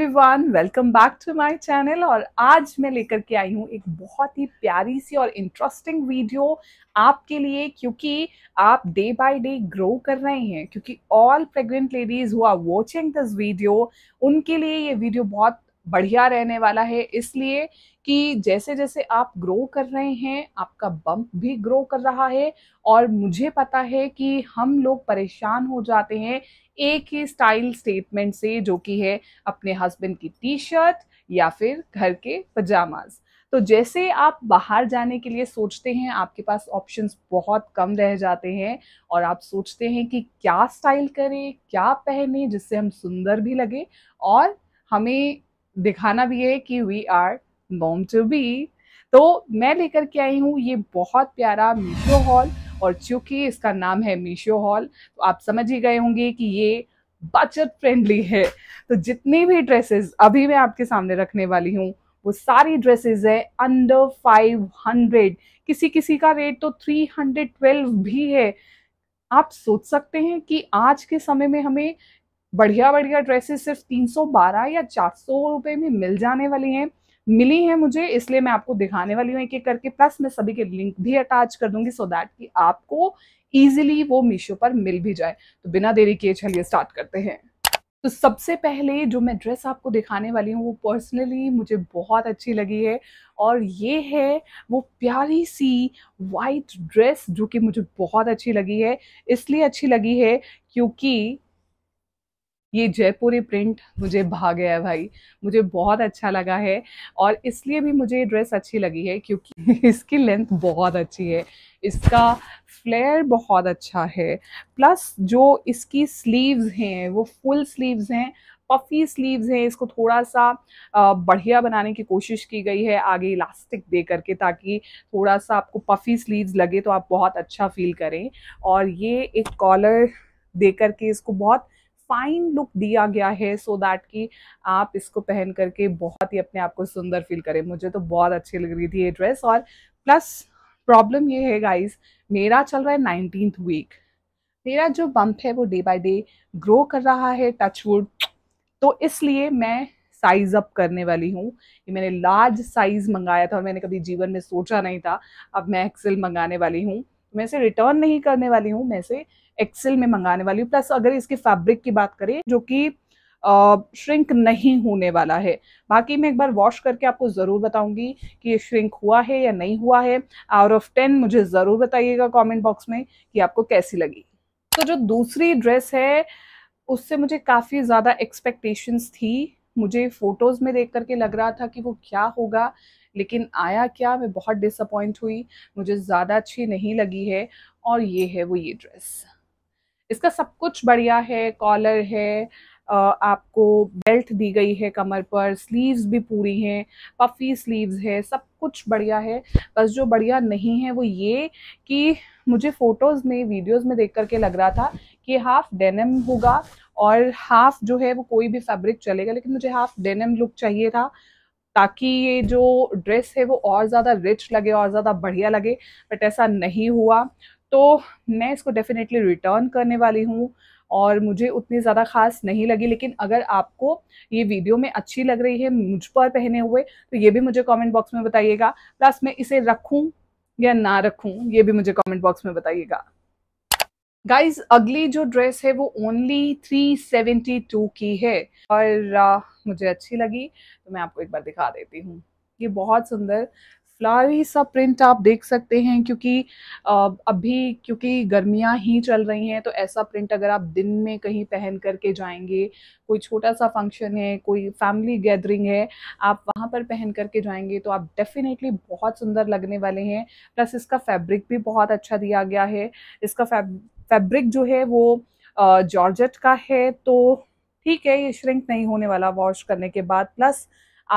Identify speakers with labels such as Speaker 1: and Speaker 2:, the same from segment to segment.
Speaker 1: everyone welcome back to my channel और आज मैं लेकर के आई हूँ एक बहुत ही प्यारी सी और इंटरेस्टिंग वीडियो आपके लिए क्योंकि आप डे बाय डे ग्रो कर रहे हैं क्योंकि all pregnant ladies who are watching this video उनके लिए ये वीडियो बहुत बढ़िया रहने वाला है इसलिए कि जैसे जैसे आप ग्रो कर रहे हैं आपका बम्प भी ग्रो कर रहा है और मुझे पता है कि हम लोग परेशान हो जाते हैं एक ही स्टाइल स्टेटमेंट से जो कि है अपने हस्बैंड की टी शर्ट या फिर घर के पजामाज़ तो जैसे आप बाहर जाने के लिए सोचते हैं आपके पास ऑप्शंस बहुत कम रह जाते हैं और आप सोचते हैं कि क्या स्टाइल करें क्या पहने जिससे हम सुंदर भी लगे और हमें दिखाना भी है कि we are mom to be तो मैं लेकर के आई हूँ ये बहुत प्यारा मीशो हॉल और चूंकि इसका नाम है मीशो हॉल तो आप समझ ही गए होंगे कि ये बजट फ्रेंडली है तो जितनी भी ड्रेसेस अभी मैं आपके सामने रखने वाली हूँ वो सारी ड्रेसेस है अंडर 500 किसी किसी का रेट तो 312 भी है आप सोच सकते हैं कि आज के समय में हमें बढ़िया बढ़िया ड्रेसेस सिर्फ 312 या 400 रुपए में मिल जाने वाली हैं मिली हैं मुझे इसलिए मैं आपको दिखाने वाली हूँ एक एक करके प्लस मैं सभी के लिंक भी अटैच कर दूंगी सो दैट कि आपको ईजिली वो मीशो पर मिल भी जाए तो बिना देरी किए चलिए स्टार्ट करते हैं तो सबसे पहले जो मैं ड्रेस आपको दिखाने वाली हूँ वो पर्सनली मुझे बहुत अच्छी लगी है और ये है वो प्यारी सी वाइट ड्रेस जो कि मुझे बहुत अच्छी लगी है इसलिए अच्छी लगी है क्योंकि ये जयपुरी प्रिंट मुझे भा गया है भाई मुझे बहुत अच्छा लगा है और इसलिए भी मुझे ये ड्रेस अच्छी लगी है क्योंकि इसकी लेंथ बहुत अच्छी है इसका फ्लेयर बहुत अच्छा है प्लस जो इसकी स्लीव्स हैं वो फुल स्लीव्स हैं पफी स्लीव्स हैं इसको थोड़ा सा बढ़िया बनाने की कोशिश की गई है आगे इलास्टिक दे करके ताकि थोड़ा सा आपको पफी स्लीव्स लगे तो आप बहुत अच्छा फील करें और ये एक कॉलर दे करके इसको बहुत फाइन लुक दिया गया है सो so दैट कि आप इसको पहन करके बहुत ही अपने आप को सुंदर फील करें मुझे तो बहुत अच्छी लग रही थी ये ड्रेस और प्लस प्रॉब्लम ये है गाइज मेरा चल रहा है नाइनटीन वीक मेरा जो बम्प है वो डे बाय डे ग्रो कर रहा है टचवुड तो इसलिए मैं साइज अप करने वाली हूँ कि मैंने लार्ज साइज मंगाया था और मैंने कभी जीवन में सोचा नहीं था अब मैं एक्सेल मंगाने वाली हूँ मैं इसे रिटर्न नहीं करने वाली हूँ मैं इसे एक्सेल में मंगाने वाली हूँ प्लस अगर इसके फैब्रिक की बात करें जो कि श्रिंक नहीं होने वाला है बाकी मैं एक बार वॉश करके आपको ज़रूर बताऊंगी कि ये श्रिंक हुआ है या नहीं हुआ है आउट ऑफ टेन मुझे ज़रूर बताइएगा कमेंट बॉक्स में कि आपको कैसी लगी तो जो दूसरी ड्रेस है उससे मुझे काफ़ी ज़्यादा एक्सपेक्टेशंस थी मुझे फ़ोटोज़ में देख करके लग रहा था कि वो क्या होगा लेकिन आया क्या मैं बहुत डिसअपॉइंट हुई मुझे ज़्यादा अच्छी नहीं लगी है और ये है वो ये ड्रेस इसका सब कुछ बढ़िया है कॉलर है आपको बेल्ट दी गई है कमर पर स्लीव्स भी पूरी हैं पफी स्लीव्स है सब कुछ बढ़िया है बस जो बढ़िया नहीं है वो ये कि मुझे फ़ोटोज़ में वीडियोस में देख करके लग रहा था कि हाफ़ डेनिम होगा और हाफ़ जो है वो कोई भी फैब्रिक चलेगा लेकिन मुझे हाफ़ डेनिम लुक चाहिए था ताकि ये जो ड्रेस है वो और ज़्यादा रिच लगे और ज़्यादा बढ़िया लगे बट ऐसा नहीं हुआ तो मैं इसको डेफिनेटली रिटर्न करने वाली हूँ और मुझे उतनी ज़्यादा ख़ास नहीं लगी लेकिन अगर आपको ये वीडियो में अच्छी लग रही है मुझ पर पहने हुए तो ये भी मुझे कमेंट बॉक्स में बताइएगा प्लस मैं इसे रखूँ या ना रखूँ ये भी मुझे कमेंट बॉक्स में बताइएगा गाइज अगली जो ड्रेस है वो ओनली 372 की है और मुझे अच्छी लगी तो मैं आपको एक बार दिखा देती हूँ ये बहुत सुंदर फ्लावरी सा प्रिंट आप देख सकते हैं क्योंकि अभी क्योंकि गर्मियां ही चल रही हैं तो ऐसा प्रिंट अगर आप दिन में कहीं पहन करके जाएंगे कोई छोटा सा फंक्शन है कोई फैमिली गैदरिंग है आप वहां पर पहन करके जाएंगे तो आप डेफिनेटली बहुत सुंदर लगने वाले हैं प्लस इसका फैब्रिक भी बहुत अच्छा दिया गया है इसका फैब्रिक जो है वो जॉर्जट का है तो ठीक है ये श्रिंक नहीं होने वाला वॉश करने के बाद प्लस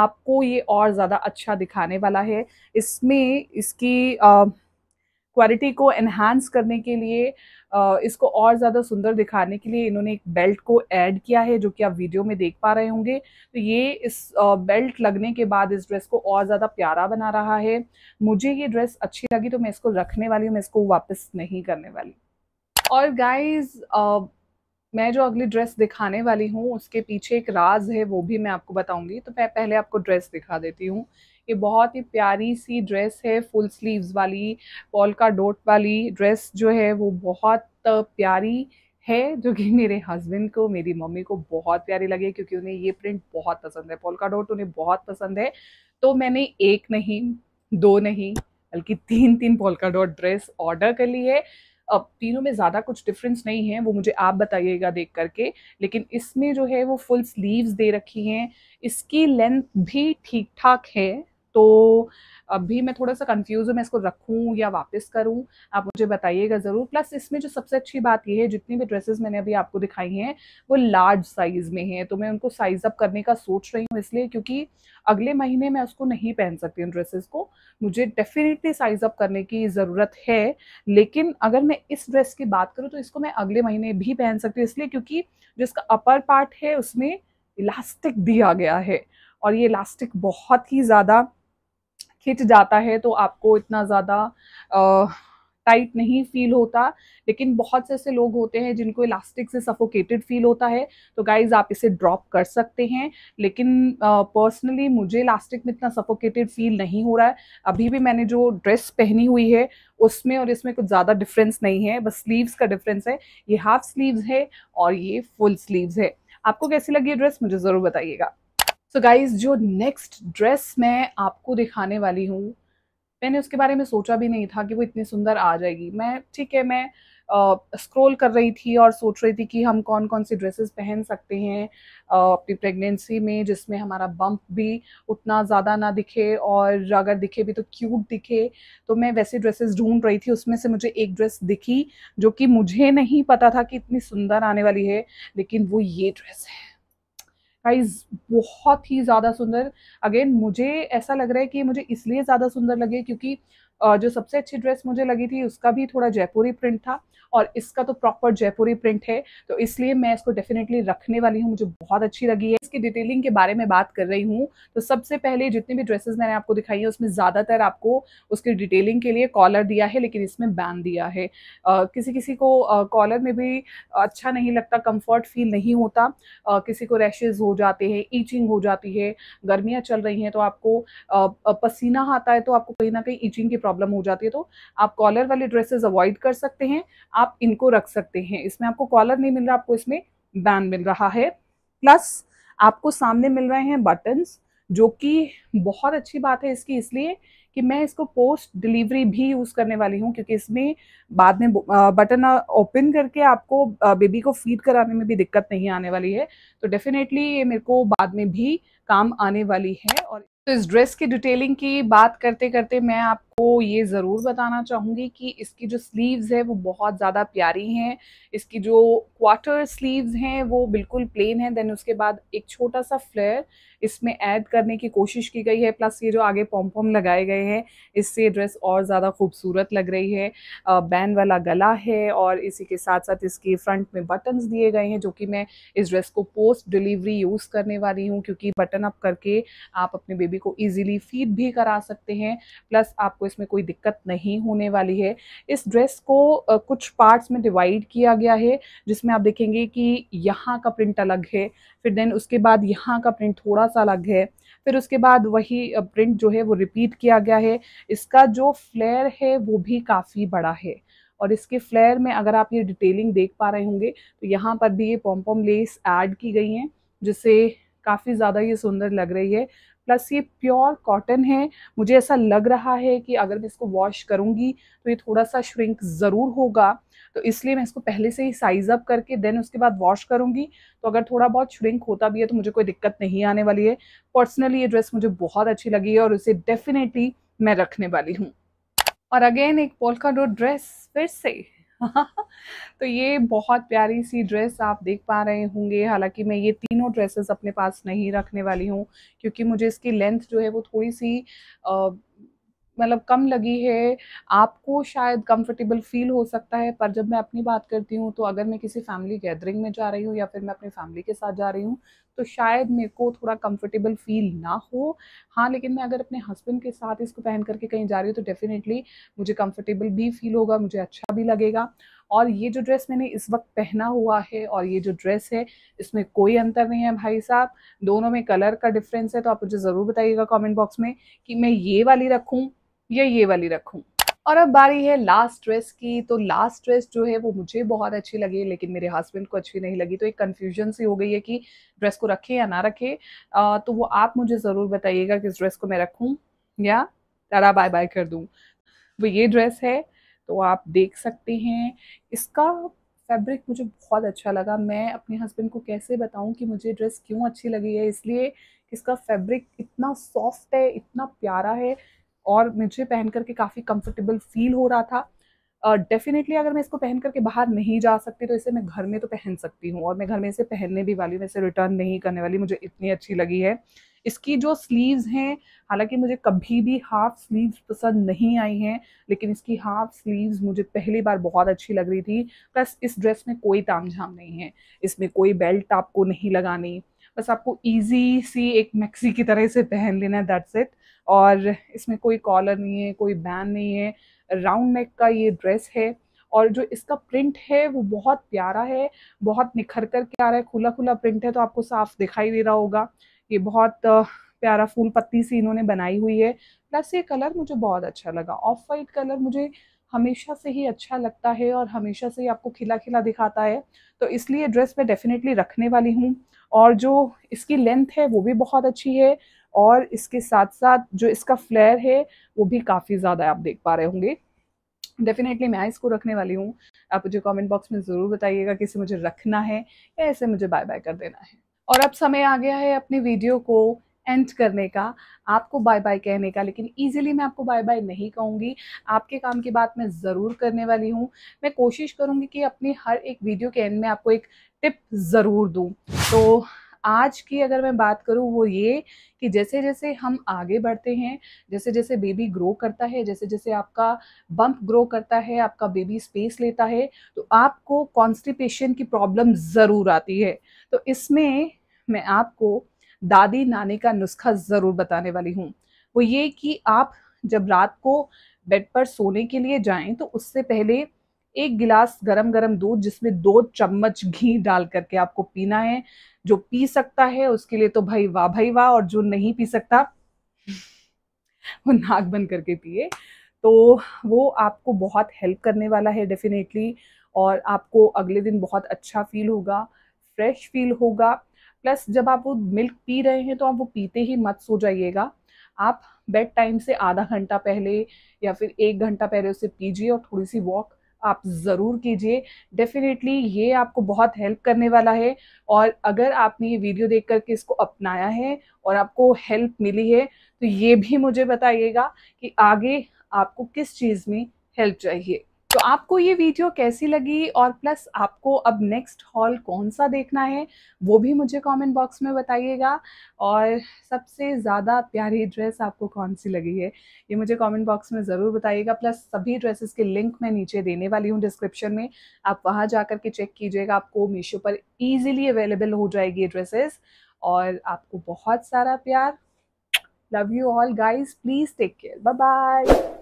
Speaker 1: आपको ये और ज़्यादा अच्छा दिखाने वाला है इसमें इसकी क्वालिटी को एनहांस करने के लिए आ, इसको और ज़्यादा सुंदर दिखाने के लिए इन्होंने एक बेल्ट को ऐड किया है जो कि आप वीडियो में देख पा रहे होंगे तो ये इस आ, बेल्ट लगने के बाद इस ड्रेस को और ज़्यादा प्यारा बना रहा है मुझे ये ड्रेस अच्छी लगी तो मैं इसको रखने वाली हूँ मैं इसको वापस नहीं करने वाली और गाइज़ मैं जो अगली ड्रेस दिखाने वाली हूँ उसके पीछे एक राज है वो भी मैं आपको बताऊंगी तो मैं पहले आपको ड्रेस दिखा देती हूँ ये बहुत ही प्यारी सी ड्रेस है फुल स्लीव्स वाली का डोट वाली ड्रेस जो है वो बहुत प्यारी है जो कि मेरे हस्बैंड को मेरी मम्मी को बहुत प्यारी लगी क्योंकि उन्हें ये प्रिंट बहुत पसंद है का डोट उन्हें बहुत पसंद है तो मैंने एक नहीं दो नहीं बल्कि तीन तीन पोलका डॉट ड्रेस ऑर्डर कर ली है तीनों में ज़्यादा कुछ डिफरेंस नहीं है वो मुझे आप बताइएगा देख करके लेकिन इसमें जो है वो फुल स्लीव्स दे रखी हैं इसकी लेंथ भी ठीक ठाक है तो अब भी मैं थोड़ा सा कंफ्यूज हूँ मैं इसको रखूँ या वापस करूँ आप मुझे बताइएगा ज़रूर प्लस इसमें जो सबसे अच्छी बात यह है जितनी भी ड्रेसेस मैंने अभी आपको दिखाई हैं वो लार्ज साइज़ में हैं तो मैं उनको साइज़ अप करने का सोच रही हूँ इसलिए क्योंकि अगले महीने मैं उसको नहीं पहन सकती उन ड्रेसेस को मुझे डेफिनेटली साइज़ अप करने की ज़रूरत है लेकिन अगर मैं इस ड्रेस की बात करूँ तो इसको मैं अगले महीने भी पहन सकती हूँ इसलिए क्योंकि जो इसका अपर पार्ट है उसमें इलास्टिक दिया गया है और ये इलास्टिक बहुत ही ज़्यादा खिंच जाता है तो आपको इतना ज़्यादा टाइट नहीं फील होता लेकिन बहुत से ऐसे लोग होते हैं जिनको इलास्टिक से सफोकेटेड फील होता है तो गाइज आप इसे ड्रॉप कर सकते हैं लेकिन पर्सनली uh, मुझे इलास्टिक में इतना सफोकेटेड फील नहीं हो रहा है अभी भी मैंने जो ड्रेस पहनी हुई है उसमें और इसमें कुछ ज़्यादा डिफरेंस नहीं है बस स्लीव्स का डिफरेंस है ये हाफ स्लीव्स है और ये फुल स्लीव्स है आपको कैसी लगी ये ड्रेस मुझे ज़रूर बताइएगा सो so गाइज जो नेक्स्ट ड्रेस मैं आपको दिखाने वाली हूँ मैंने उसके बारे में सोचा भी नहीं था कि वो इतनी सुंदर आ जाएगी मैं ठीक है मैं स्क्रॉल कर रही थी और सोच रही थी कि हम कौन कौन सी ड्रेसेस पहन सकते हैं अपनी प्रेगनेंसी में जिसमें हमारा बम्प भी उतना ज़्यादा ना दिखे और अगर दिखे भी तो क्यूट दिखे तो मैं वैसे ड्रेसेस ढूंढ रही थी उसमें से मुझे एक ड्रेस दिखी जो कि मुझे नहीं पता था कि इतनी सुंदर आने वाली है लेकिन वो ये ड्रेस है गाइज बहुत ही ज़्यादा सुंदर अगेन मुझे ऐसा लग रहा है कि मुझे इसलिए ज़्यादा सुंदर लगे क्योंकि जो सबसे अच्छी ड्रेस मुझे लगी थी उसका भी थोड़ा जयपुरी प्रिंट था और इसका तो प्रॉपर जयपुरी प्रिंट है तो इसलिए मैं इसको डेफिनेटली रखने वाली हूँ मुझे बहुत अच्छी लगी है इसकी डिटेलिंग के बारे में बात कर रही हूँ तो सबसे पहले जितनी भी ड्रेसेस मैंने आपको दिखाई है उसमें ज़्यादातर आपको उसकी डिटेलिंग के लिए कॉलर दिया है लेकिन इसमें बैन दिया है आ, किसी किसी को कॉलर में भी अच्छा नहीं लगता कम्फर्ट फील नहीं होता आ, किसी को रैशेज हो जाते हैं ईचिंग हो जाती है गर्मियाँ चल रही हैं तो आपको पसीना आता है तो आपको कहीं ना कहीं ईचिंग की प्रॉब्लम हो जाती है तो आप कॉलर वाले ड्रेसेस अवॉइड कर सकते हैं आप इनको रख सकते हैं इसमें आपको कॉलर नहीं मिल रहा आपको इसमें बैन मिल रहा है प्लस आपको सामने मिल रहे हैं बटन्स जो कि बहुत अच्छी बात है इसकी इसलिए कि मैं इसको पोस्ट डिलीवरी भी यूज़ करने वाली हूँ क्योंकि इसमें बाद में बटन ओपन करके आपको बेबी को फीड कराने में भी दिक्कत नहीं आने वाली है तो डेफिनेटली ये मेरे को बाद में भी काम आने वाली है और तो इस ड्रेस की डिटेलिंग की बात करते करते मैं आप आपको ये ज़रूर बताना चाहूँगी कि इसकी जो स्लीव्स है वो बहुत ज़्यादा प्यारी हैं इसकी जो क्वार्टर स्लीव्स हैं वो बिल्कुल प्लेन है देन उसके बाद एक छोटा सा फ्लेयर इसमें ऐड करने की कोशिश की गई है प्लस ये जो आगे पॉम्पॉम लगाए गए हैं इससे ड्रेस और ज़्यादा खूबसूरत लग रही है बैन वाला गला है और इसी के साथ साथ इसके फ्रंट में बटन्स दिए गए हैं जो कि मैं इस ड्रेस को पोस्ट डिलीवरी यूज़ करने वाली हूँ क्योंकि बटन अप करके आप अपने बेबी को ईजिली फीड भी करा सकते हैं प्लस आपको इसमें कोई दिक्कत नहीं होने वाली है इस ड्रेस को कुछ पार्ट्स में डिवाइड किया गया है जिसमें आप देखेंगे कि यहाँ का प्रिंट अलग है फिर देन उसके बाद यहाँ का प्रिंट थोड़ा सा अलग है फिर उसके बाद वही प्रिंट जो है वो रिपीट किया गया है इसका जो फ्लेयर है वो भी काफ़ी बड़ा है और इसके फ्लेयर में अगर आप ये डिटेलिंग देख पा रहे होंगे तो यहाँ पर भी ये पॉम्पॉम लेस ऐड की गई हैं जिससे काफ़ी ज़्यादा ये सुंदर लग रही है प्लस ये प्योर कॉटन है मुझे ऐसा लग रहा है कि अगर मैं इसको वॉश करूँगी तो ये थोड़ा सा श्रिंक ज़रूर होगा तो इसलिए मैं इसको पहले से ही साइज़ अप करके देन उसके बाद वॉश करूँगी तो अगर थोड़ा बहुत श्रिंक होता भी है तो मुझे कोई दिक्कत नहीं आने वाली है पर्सनली ये ड्रेस मुझे बहुत अच्छी लगी है और इसे डेफिनेटली मैं रखने वाली हूँ और अगेन एक पोलका डोट ड्रेस फिर से तो ये बहुत प्यारी सी ड्रेस आप देख पा रहे होंगे हालांकि मैं ये तीनों ड्रेसेस अपने पास नहीं रखने वाली हूँ क्योंकि मुझे इसकी लेंथ जो है वो थोड़ी सी मतलब कम लगी है आपको शायद कंफर्टेबल फील हो सकता है पर जब मैं अपनी बात करती हूँ तो अगर मैं किसी फैमिली गैदरिंग में जा रही हूँ या फिर मैं अपनी फैमिली के साथ जा रही हूँ तो शायद मेरे को थोड़ा कंफर्टेबल फील ना हो हाँ लेकिन मैं अगर अपने हस्बैंड के साथ इसको पहन करके कहीं जा रही हूँ तो डेफिनेटली मुझे कंफर्टेबल भी फील होगा मुझे अच्छा भी लगेगा और ये जो ड्रेस मैंने इस वक्त पहना हुआ है और ये जो ड्रेस है इसमें कोई अंतर नहीं है भाई साहब दोनों में कलर का डिफरेंस है तो आप मुझे ज़रूर बताइएगा कमेंट बॉक्स में कि मैं ये वाली रखूं या ये वाली रखूँ और अब बारी है लास्ट ड्रेस की तो लास्ट ड्रेस जो है वो मुझे बहुत अच्छी लगी लेकिन मेरे हस्बैंड को अच्छी नहीं लगी तो एक कन्फ्यूजन सी हो गई है कि ड्रेस को रखें या ना रखें तो वो आप मुझे ज़रूर बताइएगा कि इस ड्रेस को मैं रखूँ या तारा बाय बाय कर दूँ वो ये ड्रेस है तो आप देख सकते हैं इसका फैब्रिक मुझे बहुत अच्छा लगा मैं अपने हस्बैंड को कैसे बताऊं कि मुझे ड्रेस क्यों अच्छी लगी है इसलिए इसका फैब्रिक इतना सॉफ्ट है इतना प्यारा है और मुझे पहन करके काफ़ी कंफर्टेबल फील हो रहा था डेफिनेटली uh, अगर मैं इसको पहन करके बाहर नहीं जा सकती तो इसे मैं घर में तो पहन सकती हूँ और मैं घर में इसे पहनने भी वाली हूँ इसे रिटर्न नहीं करने वाली मुझे इतनी अच्छी लगी है इसकी जो स्लीव्स हैं हालांकि मुझे कभी भी हाफ स्लीव्स पसंद नहीं आई हैं लेकिन इसकी हाफ स्लीव्स मुझे पहली बार बहुत अच्छी लग रही थी प्लस इस ड्रेस में कोई तामझाम नहीं है इसमें कोई बेल्ट आपको नहीं लगानी बस आपको ईजी सी एक मैक्सी की तरह से पहन लेना है दैट्स इट और इसमें कोई कॉलर नहीं है कोई बैन नहीं है राउंड नेक का ये ड्रेस है और जो इसका प्रिंट है वो बहुत प्यारा है बहुत निखर कर के आ रहा है खुला खुला प्रिंट है तो आपको साफ दिखाई दे रहा होगा ये बहुत प्यारा फूल पत्ती सी इन्होंने बनाई हुई है प्लस ये कलर मुझे बहुत अच्छा लगा ऑफ वाइट कलर मुझे हमेशा से ही अच्छा लगता है और हमेशा से ही आपको खिला खिला दिखाता है तो इसलिए ड्रेस मैं डेफिनेटली रखने वाली हूँ और जो इसकी लेंथ है वो भी बहुत अच्छी है और इसके साथ साथ जो इसका फ्लेयर है वो भी काफ़ी ज़्यादा आप देख पा रहे होंगे डेफिनेटली मैं इसको रखने वाली हूँ आप मुझे कमेंट बॉक्स में ज़रूर बताइएगा कि इसे मुझे रखना है या इसे मुझे बाय बाय कर देना है और अब समय आ गया है अपने वीडियो को एंड करने का आपको बाय बाय कहने का लेकिन इजीली मैं आपको बाय बाय नहीं कहूँगी आपके काम की बात मैं ज़रूर करने वाली हूँ मैं कोशिश करूँगी कि अपनी हर एक वीडियो के एंड में आपको एक टिप ज़रूर दूँ तो आज की अगर मैं बात करूँ वो ये कि जैसे जैसे हम आगे बढ़ते हैं जैसे जैसे बेबी ग्रो करता है जैसे जैसे आपका बम्प ग्रो करता है आपका बेबी स्पेस लेता है तो आपको कॉन्स्टिपेशन की प्रॉब्लम ज़रूर आती है तो इसमें मैं आपको दादी नानी का नुस्खा ज़रूर बताने वाली हूँ वो ये कि आप जब रात को बेड पर सोने के लिए जाएं तो उससे पहले एक गिलास गरम गरम दूध जिसमें दो चम्मच घी डाल करके आपको पीना है जो पी सकता है उसके लिए तो भाई वाह भाई वाह और जो नहीं पी सकता वो नाक बंद करके पिए तो वो आपको बहुत हेल्प करने वाला है डेफिनेटली और आपको अगले दिन बहुत अच्छा फील होगा फ्रेश फील होगा प्लस जब आप वो मिल्क पी रहे हैं तो आप वो पीते ही मत सो जाइएगा आप बेड टाइम से आधा घंटा पहले या फिर एक घंटा पहले उसे पीजिए और थोड़ी सी वॉक आप ज़रूर कीजिए डेफिनेटली ये आपको बहुत हेल्प करने वाला है और अगर आपने ये वीडियो देख करके इसको अपनाया है और आपको हेल्प मिली है तो ये भी मुझे बताइएगा कि आगे आपको किस चीज़ में हेल्प चाहिए तो आपको ये वीडियो कैसी लगी और प्लस आपको अब नेक्स्ट हॉल कौन सा देखना है वो भी मुझे कमेंट बॉक्स में बताइएगा और सबसे ज़्यादा प्यारी ड्रेस आपको कौन सी लगी है ये मुझे कमेंट बॉक्स में ज़रूर बताइएगा प्लस सभी ड्रेसेस के लिंक मैं नीचे देने वाली हूँ डिस्क्रिप्शन में आप वहाँ जा के चेक कीजिएगा आपको मीशो पर ईजिली अवेलेबल हो जाएगी ये ड्रेसेस और आपको बहुत सारा प्यार love you all guys please take care bye bye